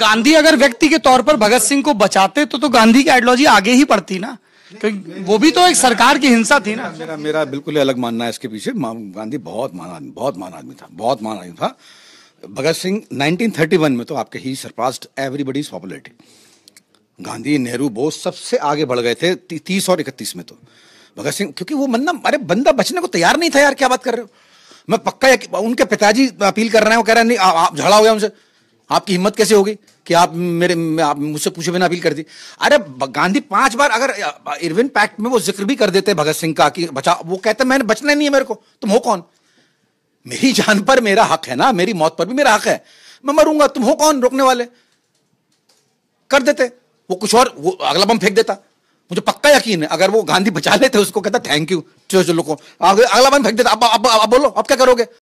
गांधी अगर व्यक्ति के तौर पर भगत सिंह को बचाते तो तो गांधी की आइडियोलॉजी आगे ही पड़ती ना क्योंकि तो वो भी तो एक सरकार की हिंसा थी ना मेरा मेरा बिल्कुल अलग मानना है इसके पीछे गांधी बहुत महान आदमी बहुत महान आदमी था बहुत महान आदमी था भगत सिंह 1931 में तो आपके ही surpassed everybody's popularity Gandhi Nehru Bose सबसे आगे बढ़ गए थे ती, तीस और इकतीस में तो भगत सिंह क्योंकि वो मतलब अरे बंदा बचने को तैयार नहीं था यार क्या बात कर रहे हो मैं पक्का उनके पिताजी अपील कर रहे हैं वो कह रहे हैं नहीं आप झगड़ा हो गया उनसे आपकी हिम्मत कैसे होगी कि आप मेरे आप मुझसे पूछे बिना अपील कर दी अरे गांधी पांच बार अगर इरविन पैक्ट में वो जिक्र भी कर देते भगत सिंह का कि बचा वो कहते मैंने बचना नहीं है मेरे को तुम हो कौन मेरी जान पर मेरा हक है ना मेरी मौत पर भी मेरा हक है मैं मरूंगा तुम हो कौन रोकने वाले कर देते वो कुछ और वो अगला बम फेंक देता मुझे पक्का यकीन है अगर वो गांधी बचा लेते उसको कहता थैंक यू चलो चलो को अगला बम फेंक देता अब अब बोलो अब क्या करोगे